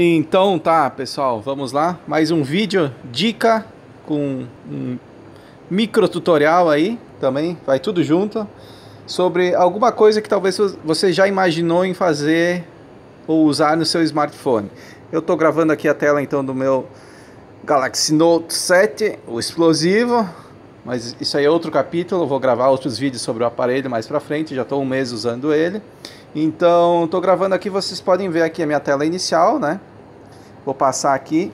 Então tá, pessoal, vamos lá. Mais um vídeo, dica com um micro tutorial aí também, vai tudo junto, sobre alguma coisa que talvez você já imaginou em fazer ou usar no seu smartphone. Eu estou gravando aqui a tela então do meu Galaxy Note 7, o explosivo, mas isso aí é outro capítulo, Eu vou gravar outros vídeos sobre o aparelho mais para frente, já estou um mês usando ele. Então, estou gravando aqui, vocês podem ver aqui a minha tela inicial, né? Vou passar aqui,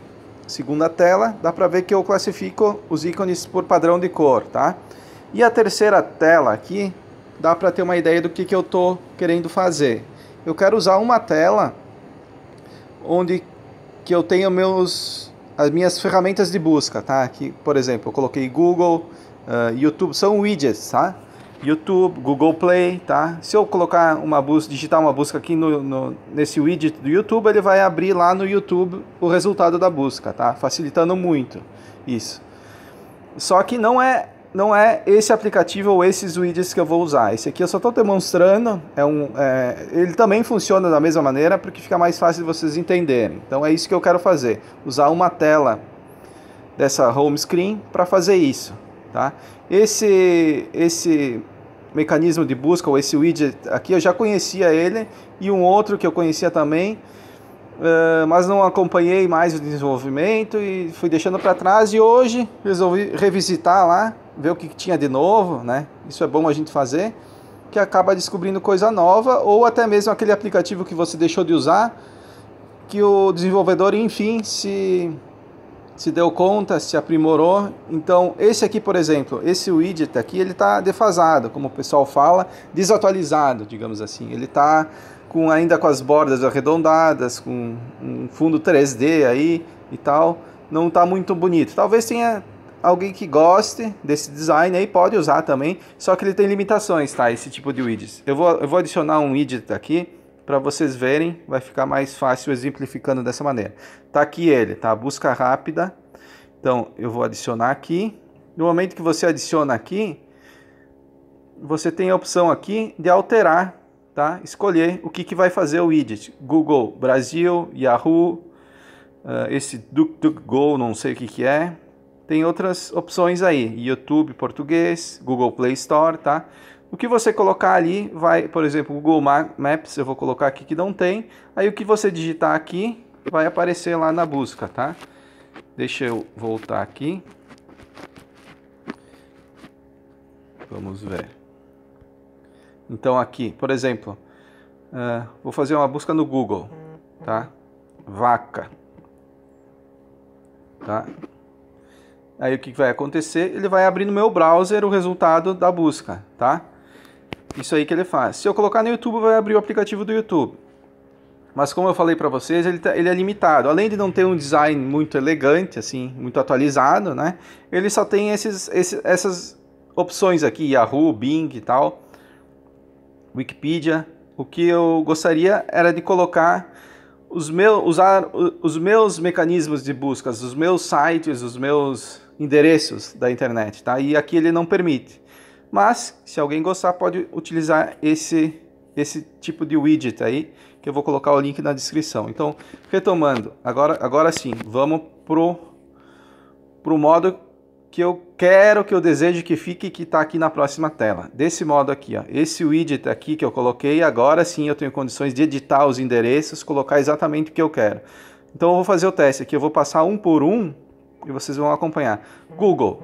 segunda tela, dá para ver que eu classifico os ícones por padrão de cor, tá? E a terceira tela aqui, dá para ter uma ideia do que, que eu estou querendo fazer. Eu quero usar uma tela onde que eu tenho meus, as minhas ferramentas de busca, tá? Aqui, por exemplo, eu coloquei Google, uh, YouTube, são widgets, tá? YouTube, Google Play, tá? Se eu colocar uma busca, digitar uma busca aqui no, no, nesse widget do YouTube, ele vai abrir lá no YouTube o resultado da busca, tá? Facilitando muito isso. Só que não é não é esse aplicativo ou esses widgets que eu vou usar. Esse aqui eu só estou demonstrando. É um, é, ele também funciona da mesma maneira, porque fica mais fácil de vocês entenderem. Então é isso que eu quero fazer. Usar uma tela dessa home screen para fazer isso. Tá? Esse, esse mecanismo de busca, ou esse widget aqui, eu já conhecia ele e um outro que eu conhecia também, eh, mas não acompanhei mais o desenvolvimento e fui deixando para trás e hoje resolvi revisitar lá, ver o que tinha de novo, né? Isso é bom a gente fazer, que acaba descobrindo coisa nova ou até mesmo aquele aplicativo que você deixou de usar, que o desenvolvedor enfim se se deu conta, se aprimorou. Então, esse aqui, por exemplo, esse widget aqui, ele está defasado, como o pessoal fala, desatualizado, digamos assim. Ele está com, ainda com as bordas arredondadas, com um fundo 3D aí e tal. Não está muito bonito. Talvez tenha alguém que goste desse design aí, pode usar também, só que ele tem limitações, tá? Esse tipo de widgets. Eu vou, eu vou adicionar um widget aqui para vocês verem, vai ficar mais fácil exemplificando dessa maneira. Tá aqui ele, tá? Busca rápida. Então, eu vou adicionar aqui. No momento que você adiciona aqui, você tem a opção aqui de alterar, tá? Escolher o que, que vai fazer o widget. Google Brasil, Yahoo, eh, esse DuckDuckGo, não sei o que, que é. Tem outras opções aí, YouTube português, Google Play Store, tá? O que você colocar ali vai, por exemplo, o Google Maps, eu vou colocar aqui que não tem. Aí o que você digitar aqui vai aparecer lá na busca, tá? Deixa eu voltar aqui. Vamos ver. Então aqui, por exemplo, uh, vou fazer uma busca no Google, tá? Vaca, tá? Aí o que vai acontecer? Ele vai abrir no meu browser o resultado da busca, tá? Isso aí que ele faz. Se eu colocar no YouTube, vai abrir o aplicativo do YouTube. Mas como eu falei para vocês, ele, tá, ele é limitado. Além de não ter um design muito elegante, assim, muito atualizado, né? Ele só tem esses, esses, essas opções aqui, Yahoo, Bing e tal, Wikipedia. O que eu gostaria era de colocar os meus, usar os meus mecanismos de buscas, os meus sites, os meus endereços da internet, tá? E aqui ele não permite. Mas, se alguém gostar, pode utilizar esse, esse tipo de widget aí, que eu vou colocar o link na descrição. Então, retomando, agora, agora sim, vamos pro, pro modo que eu quero, que eu desejo que fique, que está aqui na próxima tela. Desse modo aqui, ó, esse widget aqui que eu coloquei, agora sim eu tenho condições de editar os endereços, colocar exatamente o que eu quero. Então, eu vou fazer o teste aqui, eu vou passar um por um e vocês vão acompanhar. Google,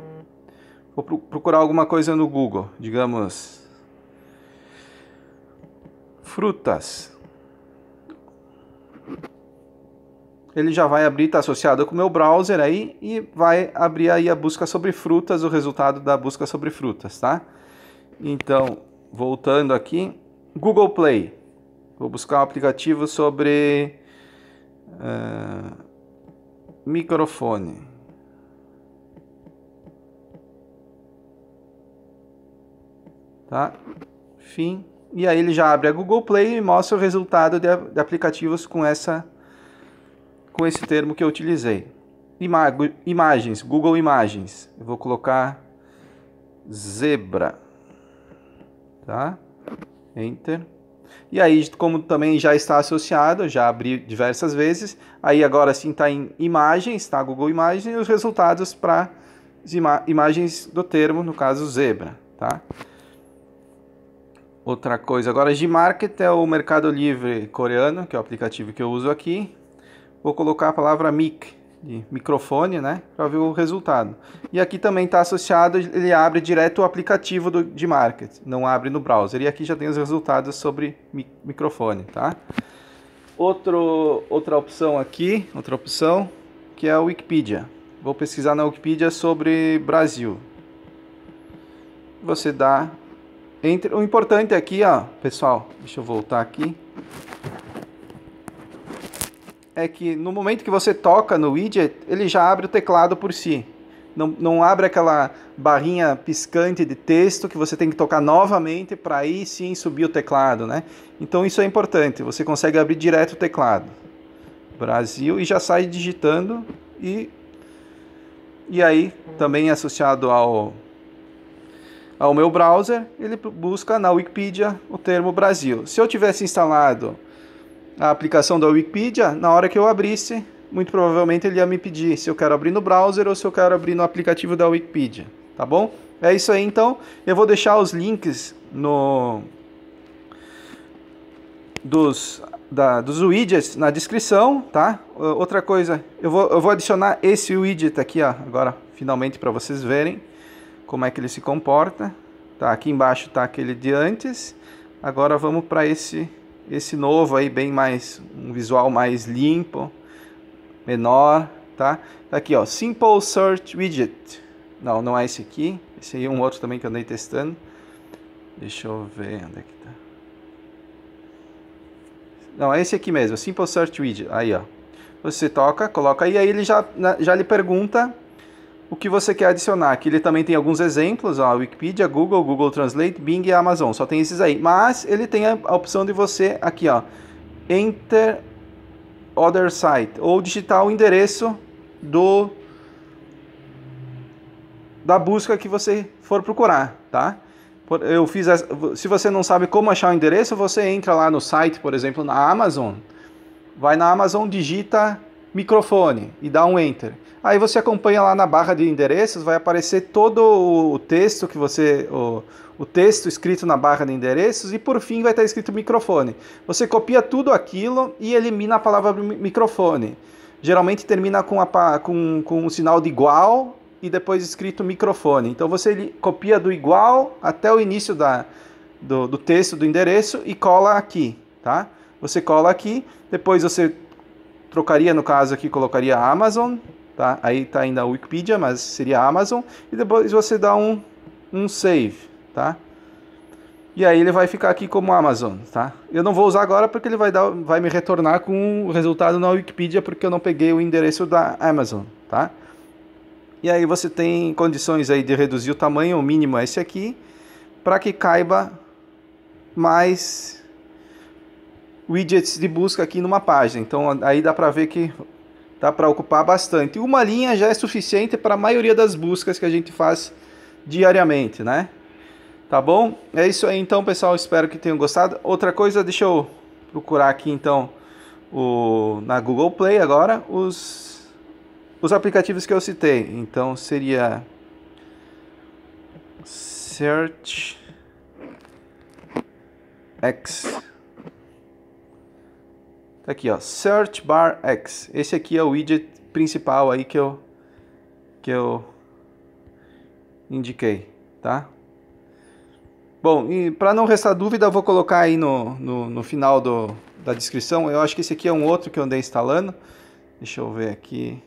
Vou procurar alguma coisa no Google, digamos. Frutas. Ele já vai abrir, está associado com o meu browser aí, e vai abrir aí a busca sobre frutas, o resultado da busca sobre frutas, tá? Então, voltando aqui, Google Play. Vou buscar um aplicativo sobre uh, microfone. Tá? Fim. E aí ele já abre a Google Play e mostra o resultado de, de aplicativos com, essa, com esse termo que eu utilizei. Ima, imagens, Google Imagens. Eu vou colocar zebra. Tá? Enter. E aí, como também já está associado, já abri diversas vezes, aí agora sim está em imagens, tá Google Imagens, e os resultados para ima imagens do termo, no caso zebra, tá? Outra coisa, agora Gmarket é o Mercado Livre coreano, que é o aplicativo que eu uso aqui. Vou colocar a palavra mic, de microfone, né, para ver o resultado. E aqui também está associado, ele abre direto o aplicativo do Gmarket, não abre no browser. E aqui já tem os resultados sobre mi microfone, tá? Outro, outra opção aqui, outra opção, que é a Wikipedia. Vou pesquisar na Wikipedia sobre Brasil. Você dá entre, o importante aqui, ó, pessoal, deixa eu voltar aqui. É que no momento que você toca no widget, ele já abre o teclado por si. Não, não abre aquela barrinha piscante de texto que você tem que tocar novamente para aí sim subir o teclado, né? Então isso é importante, você consegue abrir direto o teclado. Brasil e já sai digitando e e aí também associado ao ao meu browser, ele busca na Wikipedia o termo Brasil. Se eu tivesse instalado a aplicação da Wikipedia, na hora que eu abrisse, muito provavelmente ele ia me pedir se eu quero abrir no browser ou se eu quero abrir no aplicativo da Wikipedia, tá bom? É isso aí então. Eu vou deixar os links no dos da, dos widgets na descrição, tá? Outra coisa, eu vou, eu vou adicionar esse widget aqui, ó, agora finalmente para vocês verem como é que ele se comporta. Tá, aqui embaixo está aquele de antes. Agora vamos para esse esse novo aí bem mais um visual mais limpo, menor, tá? tá? Aqui, ó, Simple Search Widget. Não, não é esse aqui. Esse aí é um outro também que eu andei testando. Deixa eu ver onde é que tá. Não, é esse aqui mesmo, Simple Search Widget. Aí, ó. Você toca, coloca aí, aí ele já já lhe pergunta o que você quer adicionar. Aqui ele também tem alguns exemplos, ó, Wikipedia, Google, Google Translate, Bing e Amazon, só tem esses aí. Mas ele tem a, a opção de você, aqui ó, Enter Other Site, ou digitar o endereço do da busca que você for procurar, tá? Eu fiz essa, se você não sabe como achar o endereço, você entra lá no site, por exemplo, na Amazon, vai na Amazon, digita microfone e dá um enter. Aí você acompanha lá na barra de endereços, vai aparecer todo o texto que você. O, o texto escrito na barra de endereços e por fim vai estar escrito microfone. Você copia tudo aquilo e elimina a palavra microfone. Geralmente termina com, a, com, com um sinal de igual e depois escrito microfone. Então você copia do igual até o início da, do, do texto, do endereço e cola aqui, tá? Você cola aqui, depois você trocaria, no caso aqui, colocaria Amazon, Tá? Aí está ainda a Wikipedia, mas seria a Amazon. E depois você dá um, um save, tá? E aí ele vai ficar aqui como Amazon, tá? Eu não vou usar agora porque ele vai, dar, vai me retornar com o resultado na Wikipedia porque eu não peguei o endereço da Amazon, tá? E aí você tem condições aí de reduzir o tamanho, o mínimo é esse aqui, para que caiba mais widgets de busca aqui numa página. Então aí dá para ver que tá? para ocupar bastante. Uma linha já é suficiente para a maioria das buscas que a gente faz diariamente, né? Tá bom? É isso aí então, pessoal. Espero que tenham gostado. Outra coisa, deixa eu procurar aqui então o, na Google Play agora os, os aplicativos que eu citei. Então seria Search X. Tá aqui, ó, Search Bar X. Esse aqui é o widget principal aí que eu que eu indiquei, tá? Bom, e para não restar dúvida, eu vou colocar aí no, no, no, final do, da descrição. Eu acho que esse aqui é um outro que eu andei instalando. Deixa eu ver aqui.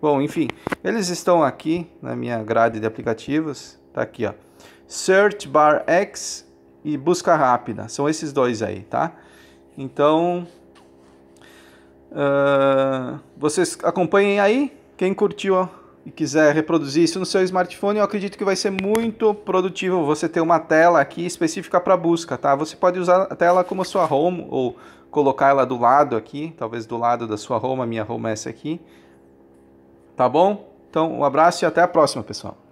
Bom, enfim, eles estão aqui na minha grade de aplicativos. Tá aqui, ó. Search Bar X e Busca Rápida. São esses dois aí, tá? Então, uh, vocês acompanhem aí. Quem curtiu e quiser reproduzir isso no seu smartphone, eu acredito que vai ser muito produtivo você ter uma tela aqui específica para busca, tá? Você pode usar a tela como sua home ou colocar ela do lado aqui, talvez do lado da sua home, a minha home é essa aqui. Tá bom? Então, um abraço e até a próxima, pessoal.